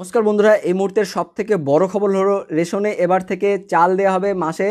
নমস্কার বন্ধুরা এই মুহূর্তের সব থেকে বড় খবর হলো রেশনে এবার থেকে চাল দেওয়া হবে মাসে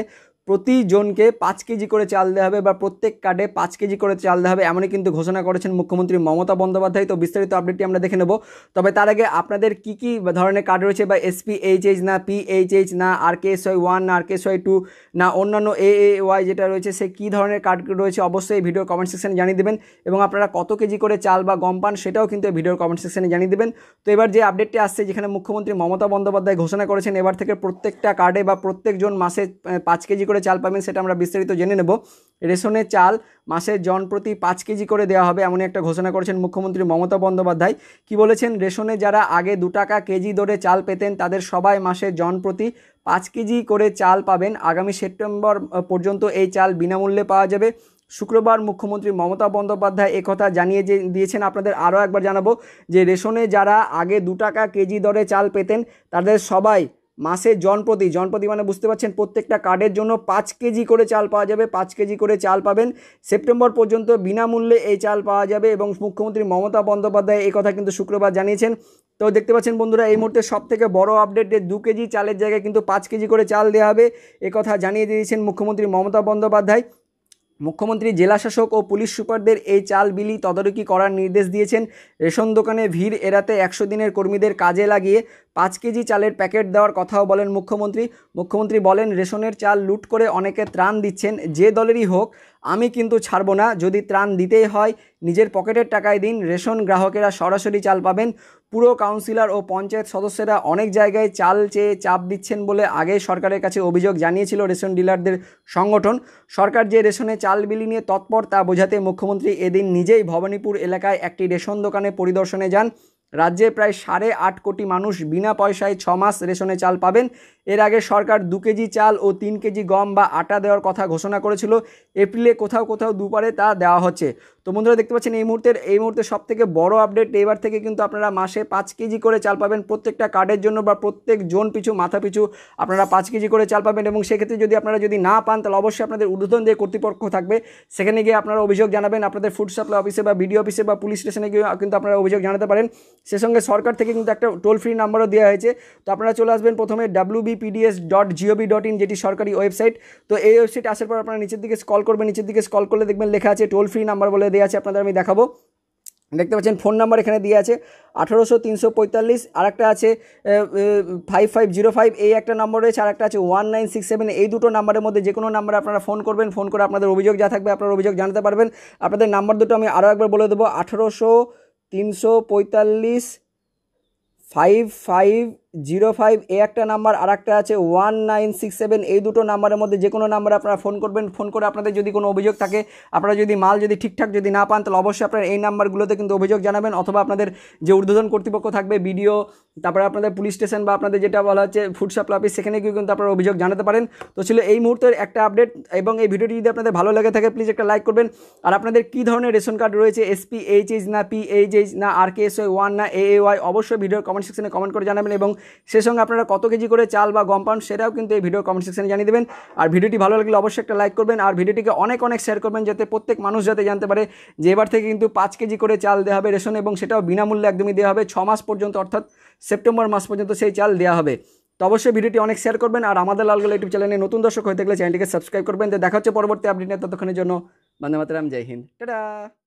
প্রতিজনকে পাঁচ কেজি করে চাল দেওয়া হবে বা প্রত্যেক কার্ডে পাঁচ কেজি করে চাল দেওয়া হবে এমনই কিন্তু ঘোষণা করেছেন মুখ্যমন্ত্রী মমতা বন্দ্যোপাধ্যায় তো বিস্তারিত আপডেটটি আমরা দেখে নেব তবে তার আগে আপনাদের কি কি ধরনের কার্ড রয়েছে বা এসপি এইচ এইচ না পি এইচ এইচ না R K S Y one না R K S Y two না অন্যান্য এ এ ওয়াই যেটা রয়েছে সে কী ধরনের কার্ড রয়েছে অবশ্যই ভিডিও কমেন্ট সেকশানে জানিয়ে দেবেন এবং আপনারা কত কেজি করে চাল বা গম পান সেটাও কিন্তু ভিডিওর কমেন্ট সেকশানে জানিয়ে দেবেন তো এবার যে আপডেটটি আসছে যেখানে মুখ্যমন্ত্রী মমতা বন্দ্যোপাধ্যায় ঘোষণা করেছেন এবার থেকে প্রত্যেকটা কার্ডে বা প্রত্যেকজন মাসে পাঁচ কেজি করে করে চাল পাবেন সেটা আমরা বিস্তারিত জেনে নেব রেশনে চাল মাসে জনপ্রতি পাঁচ কেজি করে দেওয়া হবে এমনই একটা ঘোষণা করেছেন মুখ্যমন্ত্রী মমতা বন্দ্যোপাধ্যায় কি বলেছেন রেশনে যারা আগে দু টাকা কেজি দরে চাল পেতেন তাদের সবাই মাসে জনপ্রতি পাঁচ কেজি করে চাল পাবেন আগামী সেপ্টেম্বর পর্যন্ত এই চাল বিনামূল্যে পাওয়া যাবে শুক্রবার মুখ্যমন্ত্রী মমতা বন্দ্যোপাধ্যায় একথা জানিয়ে যে দিয়েছেন আপনাদের আরও একবার জানাবো যে রেশনে যারা আগে দু টাকা কেজি দরে চাল পেতেন তাদের সবাই মাসে জনপ্রতি জনপ্রতি মানে বুঝতে পারছেন প্রত্যেকটা কার্ডের জন্য পাঁচ কেজি করে চাল পাওয়া যাবে পাঁচ কেজি করে চাল পাবেন সেপ্টেম্বর পর্যন্ত বিনামূল্যে এই চাল পাওয়া যাবে এবং মুখ্যমন্ত্রী মমতা বন্দ্যোপাধ্যায় এই কথা কিন্তু শুক্রবার জানিয়েছেন তো দেখতে পাচ্ছেন বন্ধুরা এই মুহূর্তে সব থেকে বড় আপডেট দু কেজি চালের জায়গায় কিন্তু পাঁচ কেজি করে চাল দেওয়া হবে কথা জানিয়ে দিয়েছেন মুখ্যমন্ত্রী মমতা বন্দ্যোপাধ্যায় মুখ্যমন্ত্রী জেলাশাসক ও পুলিশ সুপারদের এই চাল বিলি তদারকি করার নির্দেশ দিয়েছেন রেশন দোকানে ভিড় এড়াতে একশো দিনের কর্মীদের কাজে লাগিয়ে পাঁচ কেজি চালের প্যাকেট দেওয়ার কথাও বলেন মুখ্যমন্ত্রী মুখ্যমন্ত্রী বলেন রেশনের চাল লুট করে অনেকে ত্রাণ দিচ্ছেন যে দলেরই হোক আমি কিন্তু ছাড়ব না যদি ত্রাণ দিতেই হয় নিজের পকেটের টাকায় দিন রেশন গ্রাহকেরা সরাসরি চাল পাবেন পুরো কাউন্সিলর ও পঞ্চায়েত সদস্যরা অনেক জায়গায় চাল চেয়ে চাপ দিচ্ছেন বলে আগে সরকারের কাছে অভিযোগ জানিয়েছিল রেশন ডিলারদের সংগঠন সরকার যে রেশনে চাল বিলি নিয়ে তৎপর তা বোঝাতে মুখ্যমন্ত্রী এদিন নিজেই ভবানীপুর এলাকায় একটি রেশন দোকানে পরিদর্শনে যান রাজ্যে প্রায় সাড়ে আট কোটি মানুষ বিনা পয়সায় ছ মাস রেশনে চাল পাবেন এর আগে সরকার দু কেজি চাল ও তিন কেজি গম বা আটা দেওয়ার কথা ঘোষণা করেছিল এপ্রিলে কোথাও কোথাও দুপারে তা দেওয়া হচ্ছে তো বন্ধুরা দেখতে পাচ্ছেন এই মুহূর্তের এই মুহূর্তে সব থেকে বড় আপডেট এবার থেকে কিন্তু আপনারা মাসে পাঁচ কেজি করে চাল পাবেন প্রত্যেকটা কার্ডের জন্য বা প্রত্যেক জোন পিছু মাথা পিছু আপনারা পাঁচ কেজি করে চাল পাবেন এবং সেক্ষেত্রে যদি আপনারা যদি না পান তাহলে অবশ্যই আপনাদের উদ্বোধন দিয়ে কর্তৃপক্ষ থাকবে সেখানে গিয়ে আপনারা অভিযোগ জানাবেন আপনাদের ফুড সাপ্লাই অফিসে বা বিডিও অফিসে বা পুলিশ স্টেশনে গিয়ে কিন্তু আপনারা অভিযোগ জানাতে পারেন সে সঙ্গে সরকার থেকে কিন্তু একটা টোল ফ্রি নাম্বারও দেওয়া হয়েছে তো আপনারা চলে আসবেন প্রথমে ডাব্লু বিপিডিএস ডট জিওবি ডট ইন যেটি সরকারি ওয়েবসাইট তো এই ওয়েবসাইট আসার পর আপনারা নিচের দিকে স্কল করবেন নিচের দিকে স্কল করলে দেখবেন লেখা আছে টোল ফ্রি নাম্বার বলে দেওয়া আছে আপনাদের আমি দেখাবো দেখতে পাচ্ছেন ফোন নাম্বার এখানে দিয়ে আছে আঠারোশো তিনশো পঁয়তাল্লিশ আরেকটা আছে ফাইভ ফাইভ জিরো ফাইভ এই একটা নম্বর রয়েছে আরেকটা আছে ওয়ান নাইন সিক্স সেভেন এই দুটো নাম্বারের মধ্যে যে কোনো নাম্বারে আপনারা ফোন করবেন ফোন করে আপনাদের অভিযোগ যা থাকবে আপনার অভিযোগ জানাতে পারবেন আপনাদের নাম্বার দুটো আমি আরও একবার বলে দেবো আঠারোশো তিনশো পঁয়তাল্লিশ ফাইভ ফাইভ জিরো ফাইভ এ একটা নাম্বার আর একটা আছে ওয়ান নাইন সিক্স সেভেন এই দুটো নাম্বারের মধ্যে যে কোনো নাম্বারে আপনারা ফোন করবেন ফোন করে আপনাদের যদি কোনো অভিযোগ থাকে আপনারা যদি মাল যদি ঠিকঠাক যদি না পান তাহলে অবশ্যই আপনারা এই নাম্বারগুলোতে কিন্তু অভিযোগ জানাবেন অথবা আপনাদের যে ঊর্ধ্বতন কর্তৃপক্ষ থাকবে বিডিও তারপরে আপনাদের পুলিশ স্টেশন বা আপনাদের যেটা বলা হচ্ছে ফুড সাপ্লাই অফিস সেখানে গিয়ে কিন্তু আপনারা অভিযোগ জানাতে পারেন তো ছিল এই মুহূর্তের একটা আপডেট এবং এই ভিডিওটি যদি আপনাদের ভালো লাগে থাকে প্লিজ একটা লাইক করবেন আর আপনাদের কী ধরনের রেশন কার্ড রয়েছে এসপি এইচ এইচ না পি এইচ এইচ না R K S Y one না এ ওয়াই অবশ্যই ভিডিওর কমেন্ট সেকশনে কমেন্ট করে জানাবেন এবং সে সঙ্গে আপনারা কত কেজি করে চাল বা গম পান সেটাও কিন্তু এই ভিডিও কমেন্ট সেকশানে জানিয়ে দেবেন আর ভিডিওটি ভালো লাগলে অবশ্যই একটা লাইক করবেন আর ভিডিওটিকে অনেক অনেক শেয়ার করবেন যাতে প্রত্যেক মানুষ যাতে জানতে পারে যে এবার থেকে কিন্তু পাঁচ কেজি করে চাল দেওয়া হবে রেশন এবং সেটাও বিনামূল্যে একদমই দেওয়া হবে ছ মাস পর্যন্ত অর্থাৎ সেপ্টেম্বর মাস পর্যন্ত সেই চাল দেওয়া হবে তো অবশ্যই ভিডিওটি অনেক শেয়ার করবেন আর আমাদের লালগোলা ইউটিউব চ্যানেলে নতুন দর্শক হয়ে থাকলে চ্যানেলটিকে সাবস্ক্রাইব করবেন দেখা হচ্ছে পরবর্তী আপডেট ততক্ষণের জন্য বন্দে মাতারাম জয় হিন্দ টাটা